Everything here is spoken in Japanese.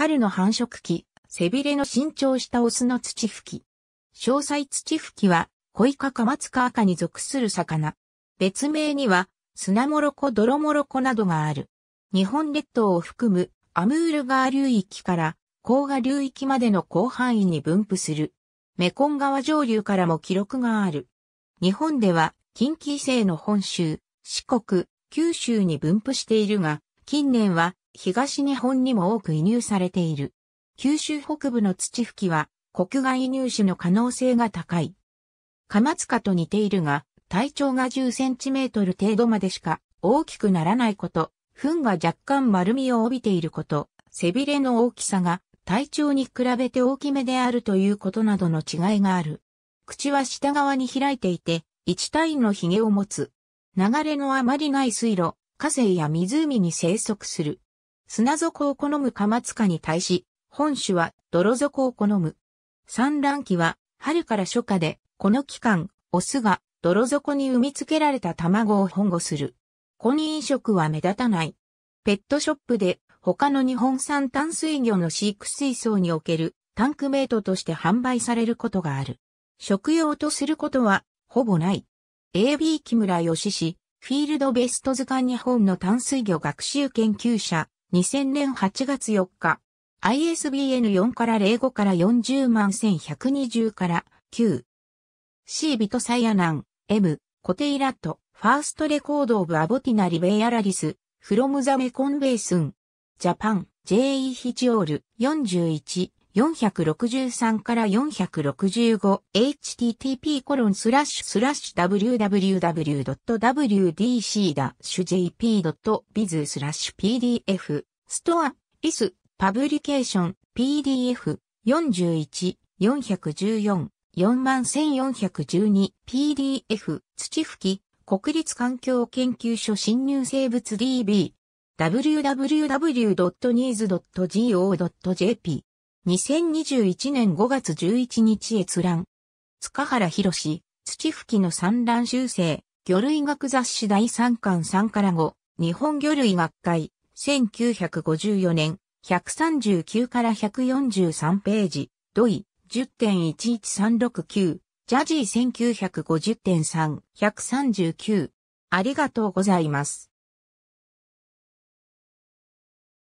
春の繁殖期、背びれの伸長したオスの土吹き。詳細土吹きは、コイカカマツカ赤に属する魚。別名には、砂もろこ泥もろこなどがある。日本列島を含むアムール川流域から甲河流域までの広範囲に分布する。メコン川上流からも記録がある。日本では近畿以西の本州、四国、九州に分布しているが、近年は東日本にも多く輸入されている。九州北部の土吹きは国外移入種の可能性が高い。カマツカと似ているが、体長が10センチメートル程度までしか大きくならないこと、糞が若干丸みを帯びていること、背びれの大きさが体長に比べて大きめであるということなどの違いがある。口は下側に開いていて、一体の髭を持つ。流れのあまりない水路、河川や湖に生息する。砂底を好むカマツカに対し、本種は泥底を好む。産卵期は春から初夏で、この期間、オスが泥底に産み付けられた卵を保護する。婚飲食は目立たない。ペットショップで他の日本産淡水魚の飼育水槽におけるタンクメイトとして販売されることがある。食用とすることはほぼない。AB 木村義氏、フィールドベスト図鑑日本の淡水魚学習研究者、2000年8月4日、ISBN 4から05から40万1120から9。C ビトサイアナン、M、コテイラット、ファーストレコードオブアボティナリベイアラリス、フロムザメコンベースン、ジャパン、J.E. ヒチオール、41。463から 465http://www.wdc-jp.biz コロンススララッッシシュュスラッシュ pdf ストアリスパブリケーション pdf 41 414 41412 PDF 土吹き国立環境研究所侵入生物 DB www.news.go.jp 2021年5月11日閲覧。塚原博士、土吹きの産卵修正、魚類学雑誌第3巻3から5、日本魚類学会、1954年、139から143ページ、土井、10.11369、ジャジー1950.3、139。ありがとうございます。